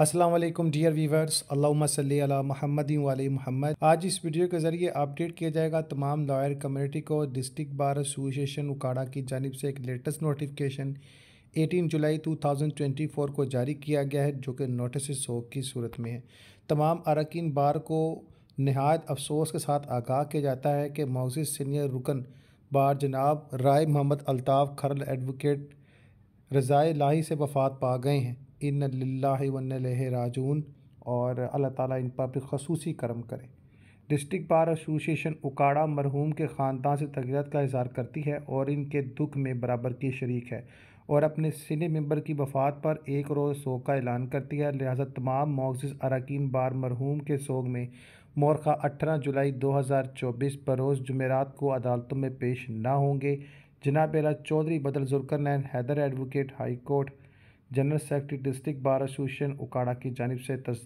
Aslam dear viewers अल्लासल महमदी वाली महमद आज इस वीडियो के ज़रिए अपडेट किया जाएगा तमाम लॉयर कम्युनिटी को डिस्ट्रिक्ट बार एसोसिएशन उकाड़ा की जानब से एक लेटेस्ट नोटिफिकेशन 18 जुलाई 2024 को जारी किया गया है जो कि नोटिस सोख की सूरत में है तमाम अरकान बार को नहायत अफसोस के साथ आगाह किया जाता है कि मौजूद सीनियर रुकन बार जनाब राय मोहम्मद अलताफ़ खरल एडवोकेट रज़ाए लाही से वफात पा गए हैं इन लाही वन राजून और अल्लाह ताला इन पर भी खसूसी करम करे डिस्ट्रिक्ट बार एसोसिएशन उकाड़ा मरहूम के ख़ानदान से तकरीरत का इजहार करती है और इनके दुख में बराबर की शरीक है और अपने सिने मंबर की वफात पर एक रोज़ सोग का ऐलान करती है लिहाजा तमाम मोज़ अरकान बार मरहूम के सोग में मोरखा अठारह जुलाई दो हज़ार पर बरोज़ जमेरात को अदालतों में पेश ना होंगे जनाब एला चौधरी बदल Zulqarnain Haider advocate high court general secretary district bar association Okara की जानब से तस्दीक